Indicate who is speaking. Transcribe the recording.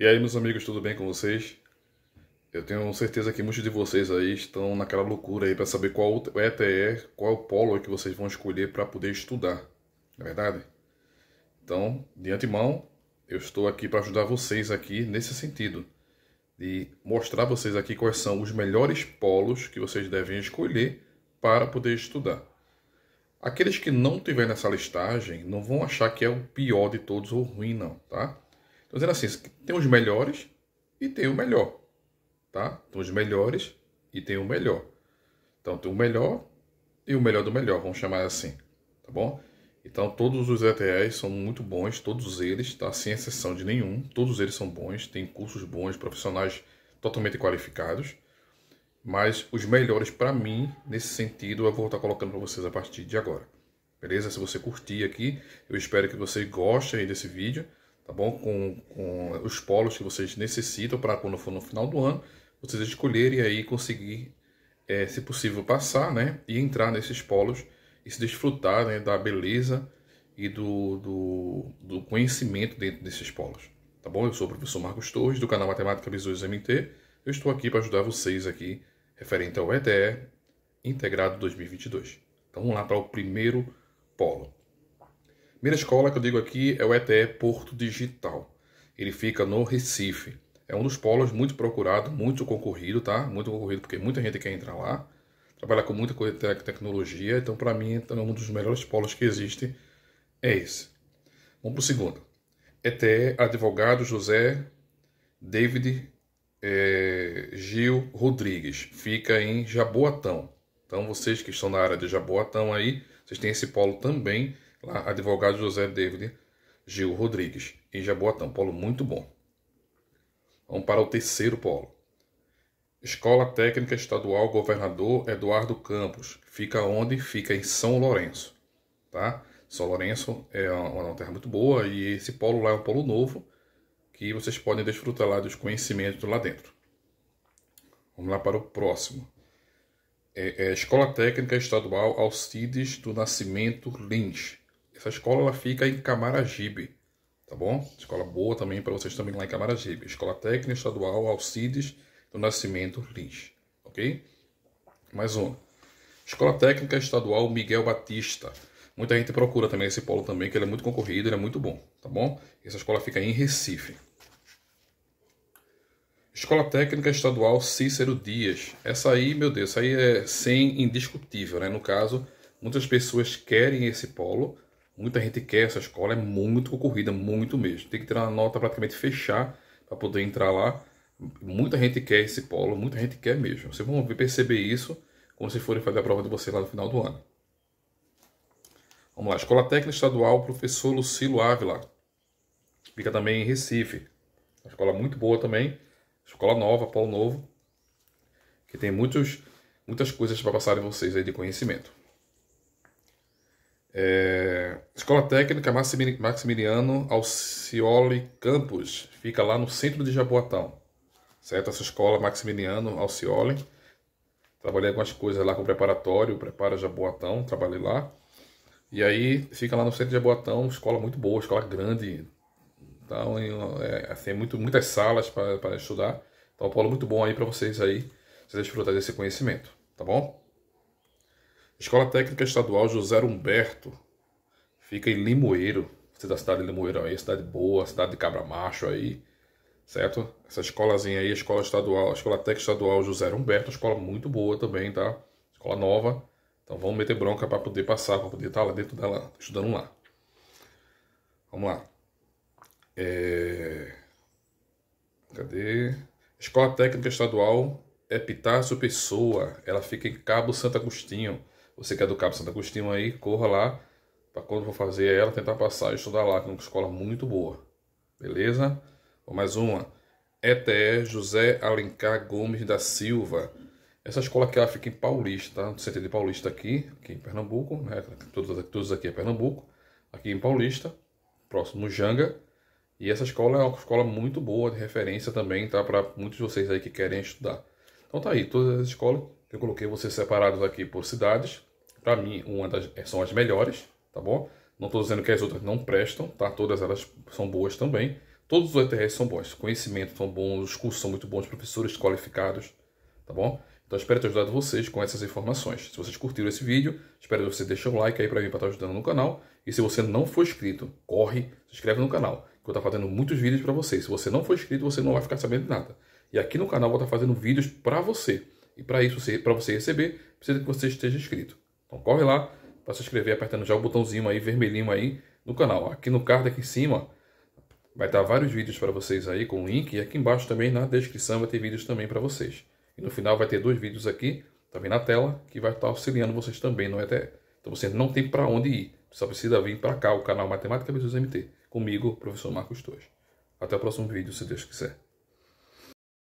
Speaker 1: E aí, meus amigos, tudo bem com vocês? Eu tenho certeza que muitos de vocês aí estão naquela loucura aí para saber qual o ETE, qual o polo é que vocês vão escolher para poder estudar, não é verdade? Então, de antemão, eu estou aqui para ajudar vocês aqui nesse sentido, de mostrar vocês aqui quais são os melhores polos que vocês devem escolher para poder estudar. Aqueles que não tiverem nessa listagem não vão achar que é o pior de todos ou ruim não, tá? Então dizendo assim, tem os melhores e tem o melhor, tá? Então, os melhores e tem o melhor. Então, tem o melhor e o melhor do melhor, vamos chamar assim, tá bom? Então, todos os ETEs são muito bons, todos eles, tá? Sem exceção de nenhum, todos eles são bons, tem cursos bons, profissionais totalmente qualificados. Mas os melhores para mim, nesse sentido, eu vou estar colocando para vocês a partir de agora. Beleza? Se você curtir aqui, eu espero que você goste desse vídeo tá bom? Com, com os polos que vocês necessitam para quando for no final do ano, vocês escolherem aí conseguir, é, se possível, passar, né? E entrar nesses polos e se desfrutar né, da beleza e do, do, do, conhecimento dentro desses polos, tá bom? Eu sou o professor Marcos Torres, do canal Matemática Visões MT. Eu estou aqui para ajudar vocês aqui referente ao ETE Integrado 2022. Então vamos lá para o primeiro polo. Primeira escola que eu digo aqui é o ETE Porto Digital. Ele fica no Recife. É um dos polos muito procurado, muito concorrido, tá? Muito concorrido porque muita gente quer entrar lá. trabalhar com muita coisa de tecnologia, então para mim é um dos melhores polos que existe é esse. Vamos para o segundo. ETE Advogado José David é, Gil Rodrigues. Fica em Jaboatão. Então vocês que estão na área de Jaboatão aí, vocês têm esse polo também advogado José David Gil Rodrigues, em Jaboatão. Polo muito bom. Vamos para o terceiro polo. Escola Técnica Estadual Governador Eduardo Campos. Fica onde? Fica em São Lourenço. Tá? São Lourenço é uma, uma terra muito boa e esse polo lá é um polo novo que vocês podem desfrutar lá dos conhecimentos lá dentro. Vamos lá para o próximo. É, é Escola Técnica Estadual Alcides do Nascimento Lins, essa escola ela fica em Camaragibe, tá bom? Escola boa também para vocês também lá em Camaragibe. Escola Técnica Estadual Alcides do Nascimento Lins, ok? Mais uma. Escola Técnica Estadual Miguel Batista. Muita gente procura também esse polo também, que ele é muito concorrido, ele é muito bom, tá bom? Essa escola fica em Recife. Escola Técnica Estadual Cícero Dias. Essa aí, meu Deus, essa aí é sem indiscutível, né? No caso, muitas pessoas querem esse polo, Muita gente quer essa escola, é muito concorrida, muito mesmo. Tem que ter uma nota praticamente fechar para poder entrar lá. Muita gente quer esse polo, muita gente quer mesmo. Vocês vão perceber isso quando vocês forem fazer a prova de vocês lá no final do ano. Vamos lá, Escola Técnica Estadual Professor Lucilo Ávila. Fica também em Recife. Uma escola muito boa também. Escola nova, polo novo. Que tem muitos, muitas coisas para passar em vocês aí de conhecimento. É... Escola Técnica Maximiliano Alcioli Campos, fica lá no centro de Jaboatão, certo? Essa escola Maximiliano Alcioli. Trabalhei algumas coisas lá com preparatório, prepara Jaboatão, trabalhei lá. E aí fica lá no centro de Jaboatão, escola muito boa, escola grande. Então, é, tem assim, é muito, muitas salas para estudar. Então, um muito bom aí para vocês aí, vocês desfrutarem desse conhecimento, tá bom? Escola Técnica Estadual José Humberto. Fica em Limoeiro. Você da cidade de Limoeiro aí, cidade boa, cidade de Cabra Macho aí. Certo? Essa escolazinha aí, escola estadual, escola técnica estadual José Humberto, escola muito boa também, tá? Escola nova. Então vamos meter bronca para poder passar, para poder estar tá lá dentro dela, estudando lá. Vamos lá. É... Cadê? Escola Técnica Estadual Epitácio Pessoa. Ela fica em Cabo Santo Agostinho. Você que é do Cabo Santo Agostinho aí, corra lá para quando for fazer ela, tentar passar e estudar lá, que é uma escola muito boa. Beleza? Bom, mais uma. ETE é José Alencar Gomes da Silva. Essa escola aqui ela fica em Paulista, tá? no centro de Paulista aqui, aqui em Pernambuco, né? Todos, todos aqui é Pernambuco, aqui em Paulista, próximo Janga. E essa escola é uma escola muito boa, de referência também, tá? Para muitos de vocês aí que querem estudar. Então tá aí, todas as escolas, eu coloquei vocês separados aqui por cidades, para mim, uma das eh, são as melhores, tá bom? Não estou dizendo que as outras não prestam, tá? Todas elas são boas também. Todos os ETRs são bons, conhecimento são bons, os cursos são muito bons, professores qualificados, tá bom? Então espero ter ajudado vocês com essas informações. Se vocês curtiram esse vídeo, espero que você deixe o like aí para mim para estar tá ajudando no canal. E se você não for inscrito, corre, se inscreve no canal, que eu estou fazendo muitos vídeos para vocês. Se você não for inscrito, você não vai ficar sabendo de nada. E aqui no canal eu vou estar tá fazendo vídeos para você. E para isso, para você receber, precisa que você esteja inscrito. Então corre lá para se inscrever apertando já o botãozinho aí vermelhinho aí no canal. Aqui no card aqui em cima vai estar tá vários vídeos para vocês aí com o link e aqui embaixo também na descrição vai ter vídeos também para vocês. E no final vai ter dois vídeos aqui também na tela que vai estar tá auxiliando vocês também no ETE. Então você não tem para onde ir, só precisa vir para cá o canal Matemática versus MT comigo, professor Marcos Torres. Até o próximo vídeo, se Deus quiser.